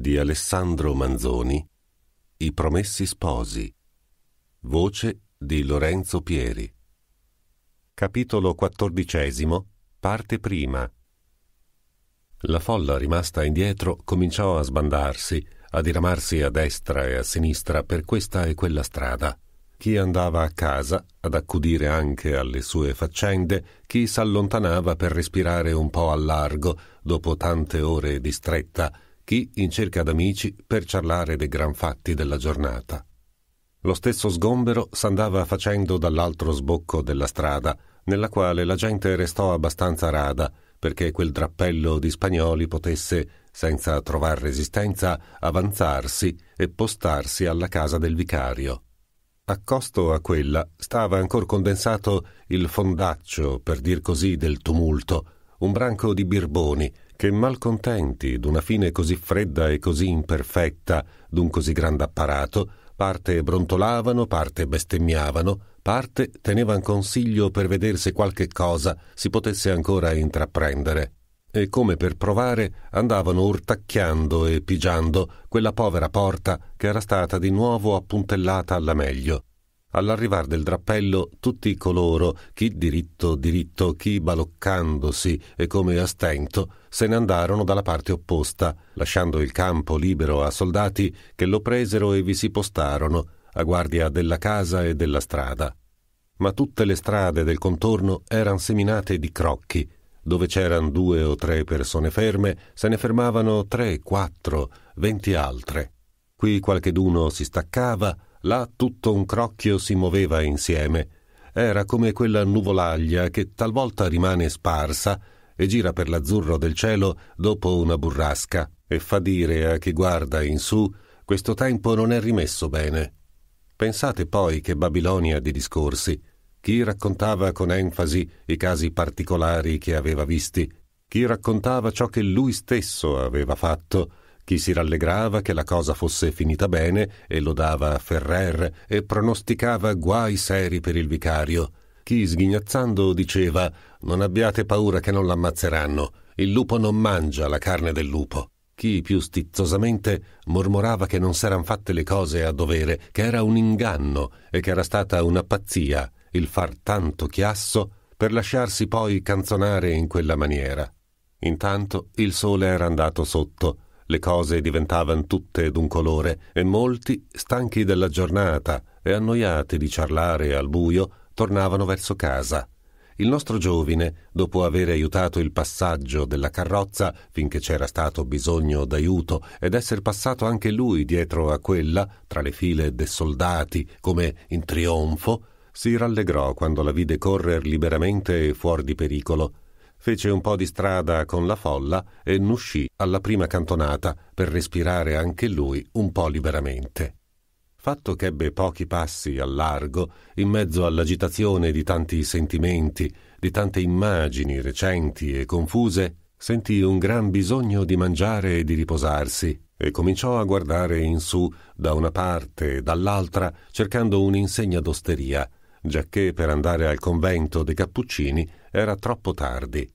di Alessandro Manzoni, I Promessi Sposi, voce di Lorenzo Pieri. Capitolo XIV, parte prima. La folla rimasta indietro cominciò a sbandarsi, a diramarsi a destra e a sinistra per questa e quella strada. Chi andava a casa ad accudire anche alle sue faccende, chi s'allontanava per respirare un po' al largo dopo tante ore di stretta, chi in cerca d'amici per ciarlare dei gran fatti della giornata. Lo stesso sgombero s'andava facendo dall'altro sbocco della strada, nella quale la gente restò abbastanza rada perché quel drappello di spagnoli potesse, senza trovar resistenza, avanzarsi e postarsi alla casa del vicario. Accosto a quella stava ancor condensato il fondaccio, per dir così, del tumulto, un branco di birboni che malcontenti d'una fine così fredda e così imperfetta d'un così grande apparato, parte brontolavano, parte bestemmiavano, parte tenevan consiglio per veder se qualche cosa si potesse ancora intraprendere. E come per provare andavano urtacchiando e pigiando quella povera porta che era stata di nuovo appuntellata alla meglio, All'arrivare del drappello tutti coloro, chi diritto diritto, chi baloccandosi e come a stento, se ne andarono dalla parte opposta, lasciando il campo libero a soldati che lo presero e vi si postarono, a guardia della casa e della strada. Ma tutte le strade del contorno eran seminate di crocchi, dove c'eran due o tre persone ferme, se ne fermavano tre, quattro, venti altre. Qui qualcheduno si staccava, Là tutto un crocchio si muoveva insieme. Era come quella nuvolaglia che talvolta rimane sparsa e gira per l'azzurro del cielo dopo una burrasca e fa dire a chi guarda in su questo tempo non è rimesso bene. Pensate poi che Babilonia di discorsi. Chi raccontava con enfasi i casi particolari che aveva visti, chi raccontava ciò che lui stesso aveva fatto, chi si rallegrava che la cosa fosse finita bene e lodava Ferrer e pronosticava guai seri per il vicario. Chi sghignazzando diceva Non abbiate paura che non l'ammazzeranno, il lupo non mangia la carne del lupo. Chi più stizzosamente mormorava che non s'eran fatte le cose a dovere, che era un inganno e che era stata una pazzia il far tanto chiasso per lasciarsi poi canzonare in quella maniera. Intanto il sole era andato sotto le cose diventavano tutte d'un colore e molti, stanchi della giornata e annoiati di ciarlare al buio, tornavano verso casa. Il nostro giovine, dopo aver aiutato il passaggio della carrozza finché c'era stato bisogno d'aiuto ed esser passato anche lui dietro a quella, tra le file dei soldati, come in trionfo, si rallegrò quando la vide correr liberamente e fuor di pericolo fece un po' di strada con la folla e n'uscì alla prima cantonata per respirare anche lui un po' liberamente. Fatto che ebbe pochi passi al largo, in mezzo all'agitazione di tanti sentimenti, di tante immagini recenti e confuse, sentì un gran bisogno di mangiare e di riposarsi e cominciò a guardare in su da una parte e dall'altra cercando un'insegna d'osteria giacché per andare al convento dei Cappuccini era troppo tardi.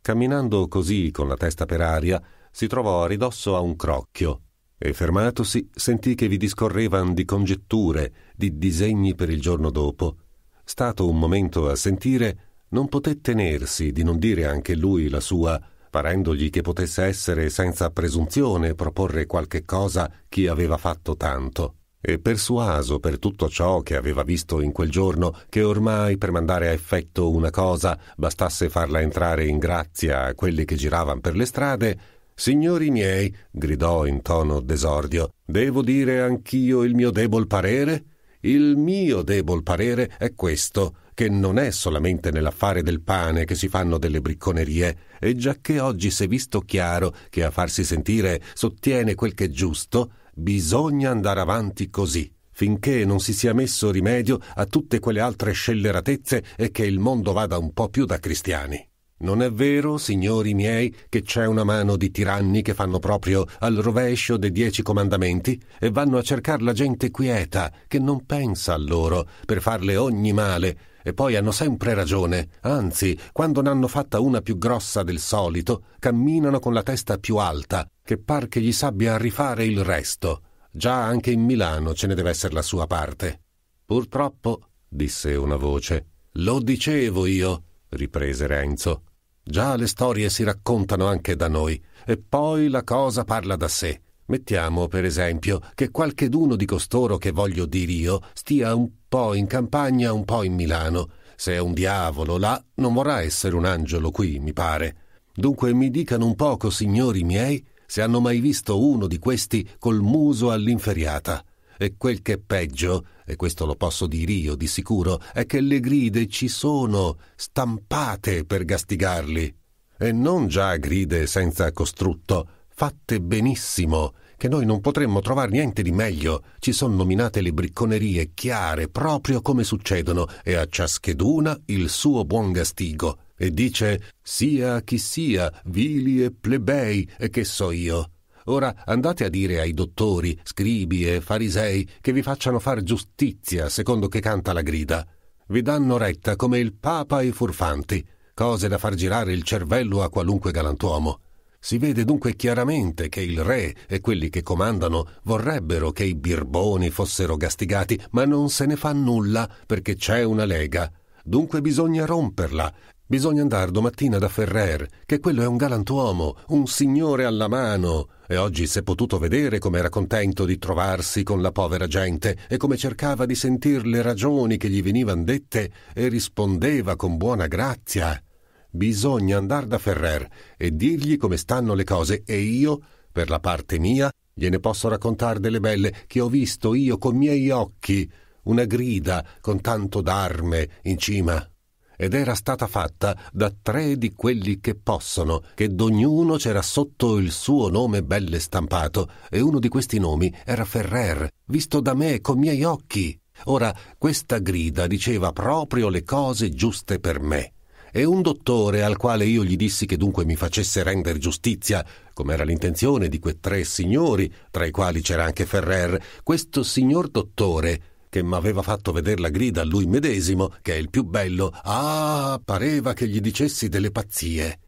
Camminando così con la testa per aria, si trovò a ridosso a un crocchio e fermatosi sentì che vi discorrevan di congetture, di disegni per il giorno dopo. Stato un momento a sentire, non poté tenersi di non dire anche lui la sua, parendogli che potesse essere senza presunzione proporre qualche cosa chi aveva fatto tanto e persuaso per tutto ciò che aveva visto in quel giorno che ormai per mandare a effetto una cosa bastasse farla entrare in grazia a quelli che giravan per le strade, Signori miei, gridò in tono d'esordio, devo dire anch'io il mio debol parere? Il mio debol parere è questo, che non è solamente nell'affare del pane che si fanno delle bricconerie, e giacché oggi s'è visto chiaro che a farsi sentire sottiene quel che è giusto, Bisogna andare avanti così, finché non si sia messo rimedio a tutte quelle altre scelleratezze e che il mondo vada un po' più da cristiani. Non è vero, signori miei, che c'è una mano di tiranni che fanno proprio al rovescio dei dieci comandamenti e vanno a cercare la gente quieta, che non pensa a loro, per farle ogni male, e poi hanno sempre ragione, anzi, quando ne hanno fatta una più grossa del solito, camminano con la testa più alta, che par che gli sappia rifare il resto. Già anche in Milano ce ne deve essere la sua parte. Purtroppo, disse una voce. Lo dicevo io, riprese Renzo. Già le storie si raccontano anche da noi, e poi la cosa parla da sé. Mettiamo, per esempio, che qualcheduno di costoro che voglio dir io stia un po' in campagna, un po' in Milano. Se è un diavolo là, non vorrà essere un angelo qui, mi pare. Dunque mi dicano un poco, signori miei, se hanno mai visto uno di questi col muso all'inferiata. E quel che è peggio, e questo lo posso dire io di sicuro, è che le gride ci sono, stampate per gastigarli. E non già gride senza costrutto, fatte benissimo, che noi non potremmo trovare niente di meglio. Ci sono nominate le bricconerie chiare, proprio come succedono, e a ciascheduna il suo buon gastigo. E dice sia chi sia, vili e plebei, e che so io. Ora andate a dire ai dottori, scribi e farisei che vi facciano far giustizia secondo che canta la grida. Vi danno retta come il Papa e i furfanti, cose da far girare il cervello a qualunque galantuomo. Si vede dunque chiaramente che il re e quelli che comandano vorrebbero che i birboni fossero castigati, ma non se ne fa nulla perché c'è una lega. Dunque bisogna romperla. Bisogna andare domattina da Ferrer, che quello è un galantuomo, un signore alla mano. E oggi si è potuto vedere come era contento di trovarsi con la povera gente e come cercava di sentir le ragioni che gli venivan dette e rispondeva con buona grazia bisogna andar da Ferrer e dirgli come stanno le cose e io, per la parte mia, gliene posso raccontare delle belle che ho visto io con miei occhi, una grida con tanto d'arme in cima. Ed era stata fatta da tre di quelli che possono, che d'ognuno c'era sotto il suo nome belle stampato, e uno di questi nomi era Ferrer, visto da me con miei occhi. Ora, questa grida diceva proprio le cose giuste per me e un dottore al quale io gli dissi che dunque mi facesse rendere giustizia, come era l'intenzione di quei tre signori, tra i quali c'era anche Ferrer, questo signor dottore, che m'aveva fatto vedere la grida a lui medesimo, che è il più bello, ah, pareva che gli dicessi delle pazzie.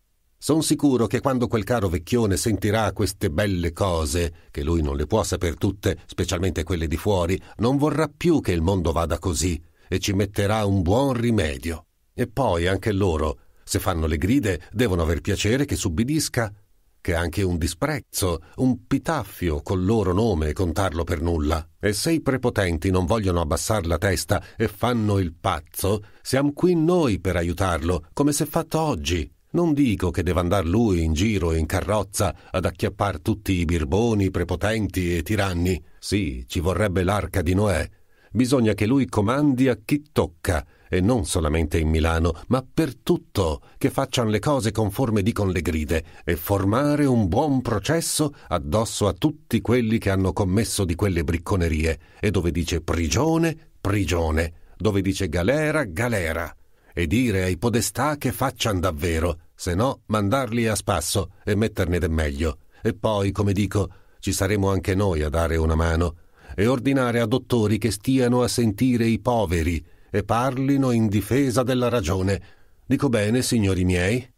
Son sicuro che quando quel caro vecchione sentirà queste belle cose, che lui non le può saper tutte, specialmente quelle di fuori, non vorrà più che il mondo vada così, e ci metterà un buon rimedio. E poi anche loro, se fanno le gride, devono aver piacere che s'ubbidisca, che anche un disprezzo, un pitaffio col loro nome contarlo per nulla. E se i prepotenti non vogliono abbassar la testa e fanno il pazzo, siamo qui noi per aiutarlo, come si è fatto oggi. Non dico che deve andar lui in giro in carrozza ad acchiappar tutti i birboni, prepotenti e tiranni. Sì, ci vorrebbe l'arca di Noè. Bisogna che lui comandi a chi tocca e non solamente in Milano, ma per tutto, che facciano le cose conforme dicono le gride, e formare un buon processo addosso a tutti quelli che hanno commesso di quelle bricconerie, e dove dice prigione, prigione, dove dice galera, galera, e dire ai podestà che facciano davvero, se no mandarli a spasso e metterne del meglio. E poi, come dico, ci saremo anche noi a dare una mano e ordinare a dottori che stiano a sentire i poveri e parlino in difesa della ragione. Dico bene, signori miei?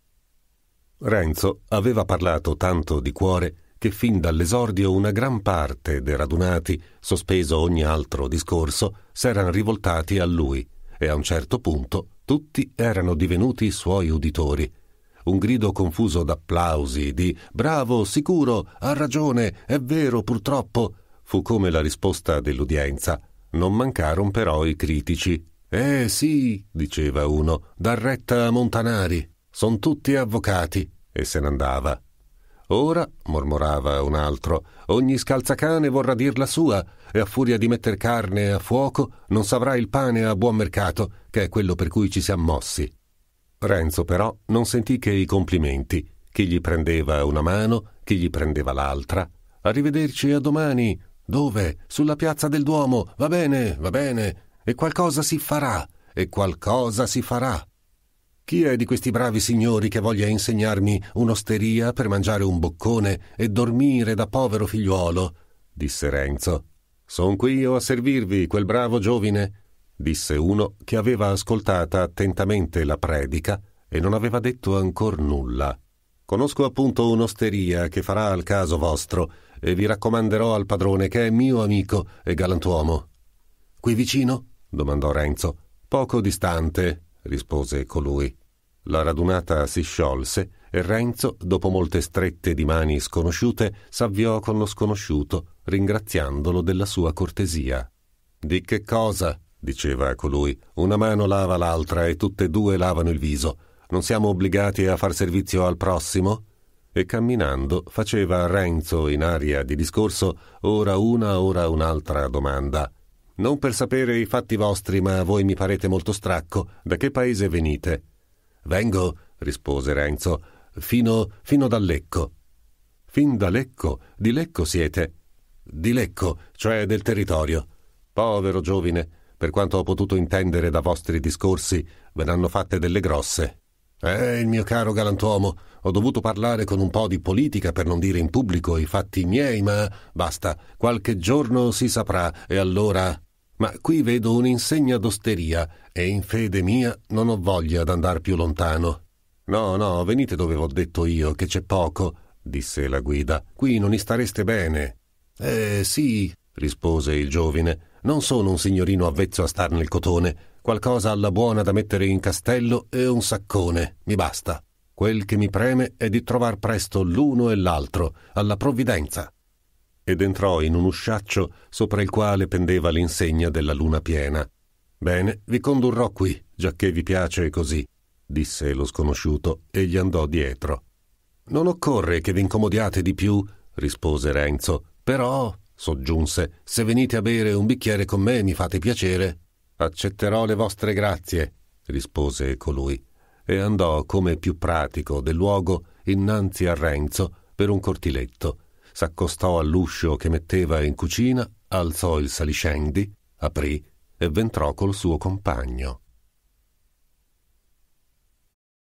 Renzo aveva parlato tanto di cuore che fin dall'esordio una gran parte dei radunati, sospeso ogni altro discorso, s'eran rivoltati a lui e a un certo punto tutti erano divenuti suoi uditori. Un grido confuso d'applausi, di bravo, sicuro, ha ragione, è vero purtroppo, fu come la risposta dell'udienza. Non mancarono però i critici eh sì, diceva uno, dà retta a Montanari, son tutti avvocati, e se n'andava. Ora, mormorava un altro, ogni scalzacane vorrà dir la sua, e a furia di metter carne a fuoco non savrà il pane a buon mercato, che è quello per cui ci siamo mossi. Renzo però non sentì che i complimenti, chi gli prendeva una mano, chi gli prendeva l'altra. Arrivederci a domani. Dove? Sulla piazza del Duomo. Va bene, va bene e qualcosa si farà, e qualcosa si farà. Chi è di questi bravi signori che voglia insegnarmi un'osteria per mangiare un boccone e dormire da povero figliuolo? disse Renzo. Son qui io a servirvi, quel bravo giovine, disse uno che aveva ascoltata attentamente la predica e non aveva detto ancor nulla. Conosco appunto un'osteria che farà al caso vostro e vi raccomanderò al padrone che è mio amico e galantuomo. Qui vicino? domandò Renzo. Poco distante, rispose colui. La radunata si sciolse e Renzo, dopo molte strette di mani sconosciute, s'avviò con lo sconosciuto, ringraziandolo della sua cortesia. Di che cosa? diceva colui. Una mano lava l'altra e tutte e due lavano il viso. Non siamo obbligati a far servizio al prossimo? E camminando faceva a Renzo in aria di discorso ora una, ora un'altra domanda. Non per sapere i fatti vostri, ma voi mi parete molto stracco. Da che paese venite? Vengo, rispose Renzo, fino, fino da Lecco. Fin da Lecco? Di Lecco siete? Di Lecco, cioè del territorio. Povero giovine, per quanto ho potuto intendere da vostri discorsi, ve n'hanno fatte delle grosse. Eh, il mio caro galantuomo, ho dovuto parlare con un po' di politica per non dire in pubblico i fatti miei, ma basta, qualche giorno si saprà e allora ma qui vedo un'insegna d'osteria e in fede mia non ho voglia d'andar più lontano. No, no, venite dove v'ho detto io, che c'è poco, disse la guida. Qui non stareste bene. Eh sì, rispose il giovine. Non sono un signorino avvezzo a star nel cotone. Qualcosa alla buona da mettere in castello e un saccone. Mi basta. Quel che mi preme è di trovar presto l'uno e l'altro, alla provvidenza ed entrò in un usciaccio sopra il quale pendeva l'insegna della luna piena. Bene, vi condurrò qui, giacché vi piace così, disse lo sconosciuto e gli andò dietro. Non occorre che vi incomodiate di più, rispose Renzo, però, soggiunse, se venite a bere un bicchiere con me mi fate piacere. Accetterò le vostre grazie, rispose colui, e andò come più pratico del luogo innanzi a Renzo per un cortiletto s'accostò all'uscio che metteva in cucina, alzò il saliscendi, aprì e v'entrò col suo compagno.